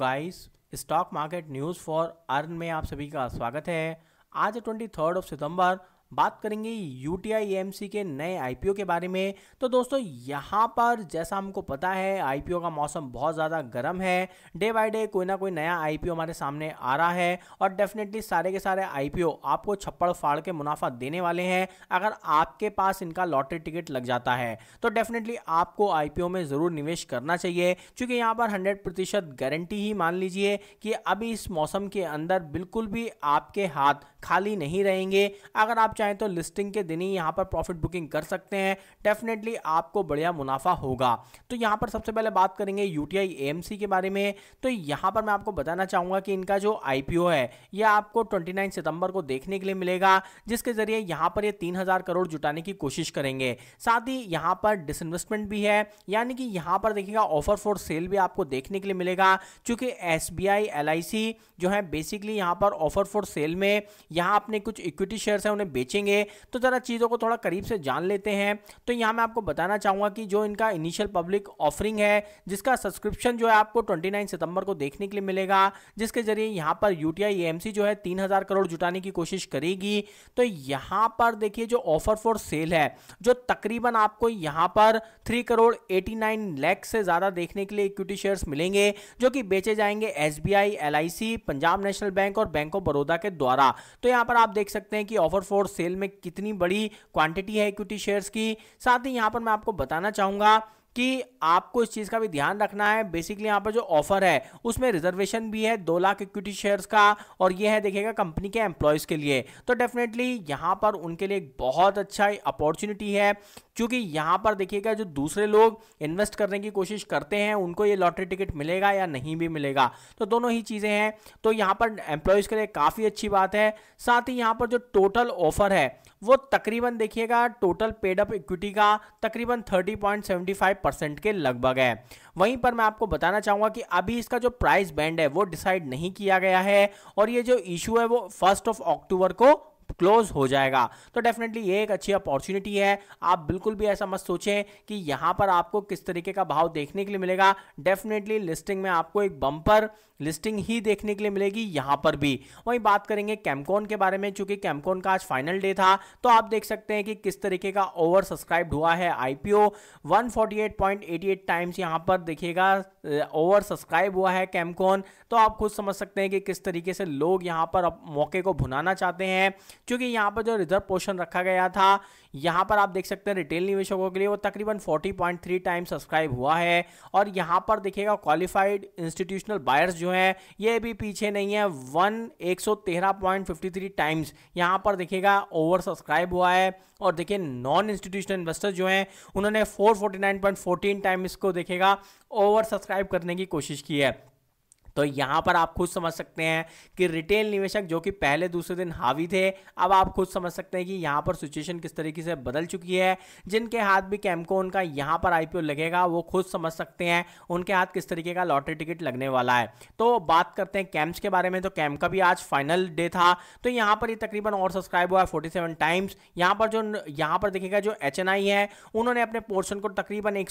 guys stock market news for earn में आप सभी का स्वागत है आज ट्वेंटी थर्ड ऑफ सितंबर बात करेंगे यू टी के नए आईपीओ के बारे में तो दोस्तों यहाँ पर जैसा हमको पता है आईपीओ का मौसम बहुत ज़्यादा गर्म है डे बाय डे कोई ना कोई नया आईपीओ हमारे सामने आ रहा है और डेफिनेटली सारे के सारे आईपीओ आपको छप्पड़ फाड़ के मुनाफा देने वाले हैं अगर आपके पास इनका लॉटरी टिकट लग जाता है तो डेफिनेटली आपको आईपीओ में ज़रूर निवेश करना चाहिए क्योंकि यहाँ पर हंड्रेड प्रतिशत गारंटी ही मान लीजिए कि अभी इस मौसम के अंदर बिल्कुल भी आपके हाथ खाली नहीं रहेंगे अगर आप चाहें तो लिस्टिंग के दिन ही यहाँ पर प्रॉफिट बुकिंग कर सकते हैं डेफिनेटली आपको बढ़िया मुनाफा होगा तो यहाँ पर सबसे पहले बात करेंगे यू टी के बारे में तो यहाँ पर मैं आपको बताना चाहूँगा कि इनका जो आई है यह आपको ट्वेंटी सितंबर को देखने के लिए मिलेगा जिसके जरिए यहाँ पर ये तीन करोड़ जुटाने की कोशिश करेंगे साथ ही यहाँ पर डिसइन्वेस्टमेंट भी है यानी कि यहाँ पर देखिएगा ऑफर फॉर सेल भी आपको देखने के लिए मिलेगा चूंकि S B I L I C जो है बेसिकली यहाँ पर ऑफर फॉर सेल में यहाँ अपने कुछ इक्विटी शेयर्स हैं उन्हें बेच बेचेंगे तो ज़रा चीज़ों को थोड़ा करीब से जान लेते हैं तो यहाँ मैं आपको बताना चाहूँगा कि जो इनका इनिशियल पब्लिक ऑफरिंग है जिसका सब्सक्रिप्शन जो है आपको 29 सितंबर को देखने के लिए मिलेगा जिसके जरिए यहाँ पर यू टी जो है तीन करोड़ जुटाने की कोशिश करेगी तो यहाँ पर देखिए जो ऑफर फॉर सेल है जो तकरीबन आपको यहाँ पर थ्री करोड़ एटी नाइन से ज़्यादा देखने के लिए इक्विटी शेयर्स मिलेंगे जो कि बेचे जाएंगे S B Punjab national bank और बैंक ऑफ बड़ौदा के द्वारा तो यहाँ पर आप देख सकते हैं कि ऑफर फॉर सेल में कितनी बड़ी क्वांटिटी है इक्विटी शेयर्स की साथ ही यहाँ पर मैं आपको बताना चाहूँगा कि आपको इस चीज़ का भी ध्यान रखना है बेसिकली यहाँ पर जो ऑफर है उसमें रिजर्वेशन भी है दो लाख इक्विटी शेयर्स का और ये है देखिएगा कंपनी के एम्प्लॉयज के लिए तो डेफिनेटली यहाँ पर उनके लिए एक बहुत अच्छा अपॉर्चुनिटी है क्योंकि यहाँ पर देखिएगा जो दूसरे लोग इन्वेस्ट करने की कोशिश करते हैं उनको ये लॉटरी टिकट मिलेगा या नहीं भी मिलेगा तो दोनों ही चीज़ें हैं तो यहाँ पर एम्प्लॉयज़ के लिए काफ़ी अच्छी बात है साथ ही यहाँ पर जो टोटल ऑफर है वो तकरीबन देखिएगा टोटल पेड अप इक्विटी का तकरीबन 30.75 परसेंट के लगभग है वहीं पर मैं आपको बताना चाहूंगा कि अभी इसका जो प्राइस बैंड है वो डिसाइड नहीं किया गया है और ये जो इशू है वो फर्स्ट ऑफ अक्टूबर को क्लोज हो जाएगा तो डेफिनेटली ये एक अच्छी अपॉर्चुनिटी है आप बिल्कुल भी ऐसा मत सोचें कि यहाँ पर आपको किस तरीके का भाव देखने के लिए मिलेगा डेफिनेटली लिस्टिंग में आपको एक बम्पर लिस्टिंग ही देखने के लिए मिलेगी यहाँ पर भी वहीं बात करेंगे कैमकोन के बारे में चूंकि कैमकोन का आज फाइनल डे था तो आप देख सकते हैं कि किस तरीके का ओवर सब्सक्राइब हुआ है आईपीओ 148.88 टाइम्स यहाँ पर देखिएगा ओवर सब्सक्राइब हुआ है कैमकोन तो आप खुद समझ सकते हैं कि किस तरीके से लोग यहाँ पर मौके को भुनाना चाहते हैं क्योंकि यहाँ पर जो रिजर्व पोर्शन रखा गया था यहाँ पर आप देख सकते हैं रिटेल निवेशकों के लिए वो तकरीबन 40.3 टाइम सब्सक्राइब हुआ है और यहाँ पर देखिएगा क्वालिफाइड इंस्टीट्यूशनल बायर्स जो हैं ये भी पीछे नहीं है वन एक टाइम्स यहाँ पर देखिएगा ओवर सब्सक्राइब हुआ है और देखिए नॉन इंस्टीट्यूशनल इन्वेस्टर जो हैं उन्होंने फोर्टीन टाइम्स को देखेगा ओवर सब्सक्राइब करने की कोशिश की है तो यहाँ पर आप खुद समझ सकते हैं कि रिटेल निवेशक जो कि पहले दूसरे दिन हावी थे अब आप खुद समझ सकते हैं कि यहाँ पर सिचुएशन किस तरीके से बदल चुकी है जिनके हाथ भी कैमको उनका यहाँ पर आईपीओ लगेगा वो खुद समझ सकते हैं उनके हाथ किस तरीके का लॉटरी टिकट लगने वाला है तो बात करते हैं कैम्प्स के बारे में तो कैम्प का भी आज फाइनल डे था तो यहाँ पर ये तकरीबन और सब्सक्राइब हुआ है फोर्टी टाइम्स यहाँ पर जो यहाँ पर देखेगा जो एच है उन्होंने अपने पोर्शन को तकरीबन एक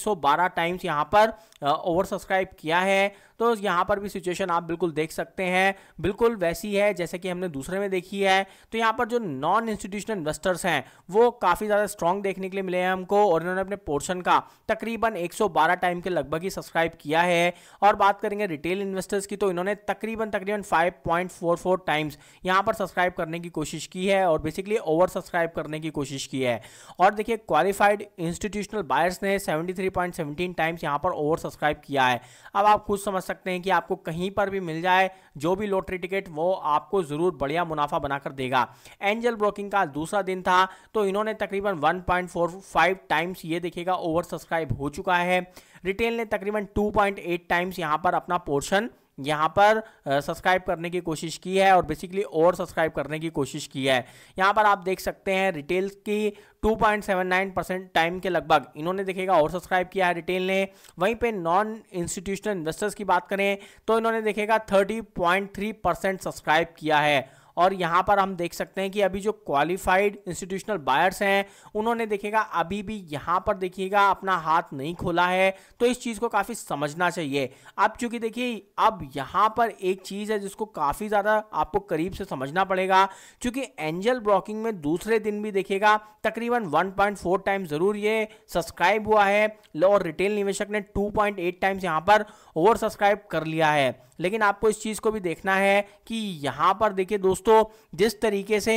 टाइम्स यहाँ पर ओवर सब्सक्राइब किया है तो यहाँ पर भी सिचुएशन सिचुएशन आप बिल्कुल देख सकते हैं बिल्कुल वैसी है जैसे कि हमने दूसरे में देखी है तो यहाँ पर जो नॉन इंस्टीट्यूशनल इन्वेस्टर्स हैं वो काफ़ी ज़्यादा स्ट्रॉन्ग देखने के लिए मिले हैं हमको और इन्होंने अपने पोर्शन का तकरीबन 112 टाइम के लगभग ही सब्सक्राइब किया है और बात करेंगे रिटेल इन्वेस्टर्स की तो इन्होंने तकरीबन तकरीबन फाइव टाइम्स यहाँ पर सब्सक्राइब करने की कोशिश की है और बेसिकली ओवर सब्सक्राइब करने की कोशिश की है और देखिए क्वालिफाइड इंस्टीट्यूशनल बायर्स ने सेवेंटी टाइम्स यहाँ पर ओवर सब्सक्राइब किया है अब आप खुद समझ सकते हैं कि आपको कहीं कहीं पर भी मिल जाए जो भी लॉटरी टिकट वो आपको ज़रूर बढ़िया मुनाफा बनाकर देगा एंजल ब्रोकिंग का दूसरा दिन था तो इन्होंने तकरीबन 1.45 टाइम्स ये देखिएगा ओवर सब्सक्राइब हो चुका है रिटेल ने तकरीबन 2.8 टाइम्स यहां पर अपना पोर्शन यहाँ पर सब्सक्राइब करने की कोशिश की है और बेसिकली और सब्सक्राइब करने की कोशिश की है यहाँ पर आप देख सकते हैं रिटेल की 2.79 परसेंट टाइम के लगभग इन्होंने देखेगा और सब्सक्राइब किया है रिटेल ने वहीं पे नॉन इंस्टीट्यूशनल इन्वेस्टर्स की बात करें तो इन्होंने देखेगा 30.3 परसेंट सब्सक्राइब किया है और यहाँ पर हम देख सकते हैं कि अभी जो क्वालिफाइड इंस्टीट्यूशनल बायर्स हैं उन्होंने देखिएगा अभी भी यहाँ पर देखिएगा अपना हाथ नहीं खोला है तो इस चीज़ को काफ़ी समझना चाहिए अब चूंकि देखिए अब यहाँ पर एक चीज़ है जिसको काफ़ी ज़्यादा आपको करीब से समझना पड़ेगा चूंकि एंजल ब्रोकिंग में दूसरे दिन भी देखिएगा तकरीबन वन टाइम ज़रूर ये सब्सक्राइब हुआ है और रिटेल निवेशक ने टू टाइम्स यहाँ पर ओवर सब्सक्राइब कर लिया है लेकिन आपको इस चीज़ को भी देखना है कि यहाँ पर देखिए दोस्तों दोस्तों जिस तरीके से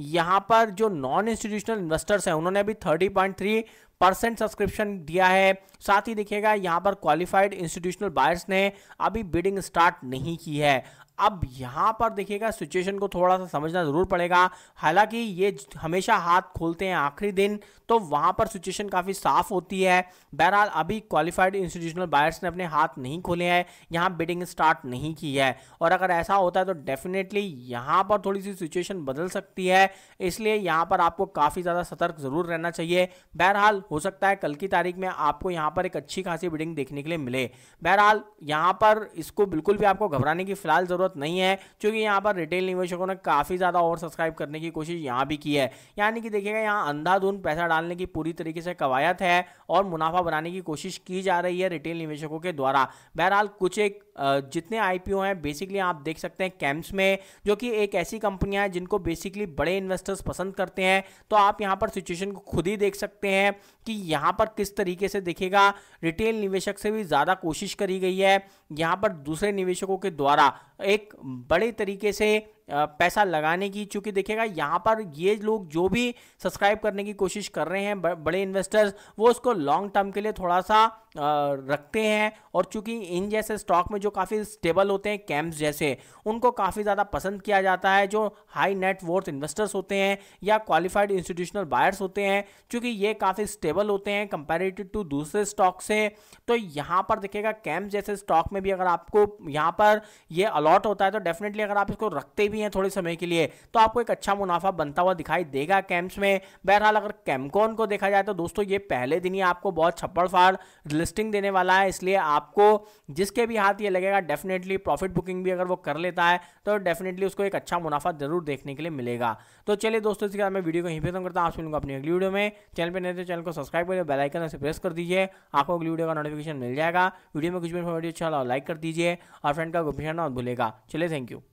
यहाँ पर जो नॉन इंस्टीट्यूशनल इन्वेस्टर्स हैं उन्होंने अभी 30.3 परसेंट सब्सक्रिप्शन दिया है साथ ही देखिएगा यहाँ पर क्वालिफाइड इंस्टीट्यूशनल बायर्स ने अभी बिडिंग स्टार्ट नहीं की है अब यहाँ पर देखिएगा सिचुएशन को थोड़ा सा समझना ज़रूर पड़ेगा हालांकि ये हमेशा हाथ खोलते हैं आखिरी दिन तो वहाँ पर सिचुएशन काफ़ी साफ होती है बहरहाल अभी क्वालिफाइड इंस्टीट्यूशनल बायर्स ने अपने हाथ नहीं खोले हैं यहाँ बिडिंग स्टार्ट नहीं की है और अगर ऐसा होता है तो डेफिनेटली यहाँ पर थोड़ी सी सिचुएशन बदल सकती है इसलिए यहाँ पर आपको काफ़ी ज़्यादा सतर्क ज़रूर रहना चाहिए बहरहाल हो सकता है कल की तारीख में आपको यहाँ पर एक अच्छी खासी बिडिंग देखने के लिए मिले बहरहाल यहाँ पर इसको बिल्कुल भी आपको घबराने की फिलहाल ज़रूरत ज़रूरत नहीं है क्योंकि यहाँ पर रिटेल निवेशकों ने काफ़ी ज़्यादा ओवर सब्सक्राइब करने की कोशिश यहाँ भी की है यानी कि देखिएगा यहाँ अंधाधुन पैसा डालने की पूरी तरीके से कवायत है और मुनाफा बनाने की कोशिश की जा रही है रिटेल निवेशकों के द्वारा बहरहाल कुछ एक जितने आईपीओ हैं बेसिकली आप देख सकते हैं कैंप्स में जो कि एक ऐसी कंपनियां हैं जिनको बेसिकली बड़े इन्वेस्टर्स पसंद करते हैं तो आप यहां पर सिचुएशन को खुद ही देख सकते हैं कि यहाँ पर किस तरीके से देखेगा रिटेल निवेशक से भी ज़्यादा कोशिश करी गई है यहाँ पर दूसरे निवेशकों के द्वारा एक बड़े तरीके से पैसा लगाने की चूंकि देखिएगा यहाँ पर ये लोग जो भी सब्सक्राइब करने की कोशिश कर रहे हैं बड़े इन्वेस्टर्स वो उसको लॉन्ग टर्म के लिए थोड़ा सा रखते हैं और चूंकि इन जैसे स्टॉक में जो काफ़ी स्टेबल होते हैं कैम्प जैसे उनको काफ़ी ज़्यादा पसंद किया जाता है जो हाई नेट वर्थ इन्वेस्टर्स होते हैं या क्वालिफाइड इंस्टीट्यूशनल बायर्स होते हैं चूँकि ये काफ़ी स्टेबल होते हैं कंपेरेटिव टू दूसरे स्टॉक से तो यहाँ पर देखिएगा कैम्प जैसे स्टॉक में भी अगर आपको यहाँ पर ये अलॉट होता है तो डेफिनेटली अगर आप इसको रखते भी हैं थोड़े समय के लिए तो आपको एक अच्छा मुनाफा बनता हुआ दिखाई देगा कैम्प्स में बहरहाल अगर कैमकॉन को देखा जाए तो दोस्तों ये पहले दिन ही आपको बहुत छप्पड़ फाड़ लिस्टिंग देने वाला है इसलिए आपको जिसके भी हाथ ये लगेगा डेफिनेटली प्रॉफिट बुकिंग भी अगर वो कर लेता है तो डेफिनेटली उसको एक अच्छा मुनाफा जरूर देखने के लिए मिलेगा तो चलिए दोस्तों इसके बाद मैं वीडियो को यहीं खत्म करता हूँ आपसे अपनी अगली वीडियो में चैनल पर नहीं तो चैनल को सब्सक्राइब करिए बेलाइकन से प्रेस कर दीजिए आपको अगली वीडियो का नोटिफिकेशन मिल जाएगा वीडियो में कुछ भी वीडियो अच्छा तो लाइक कर दीजिए और फ्रेंड का गुप्त भूलेगा चलिए थैंक यू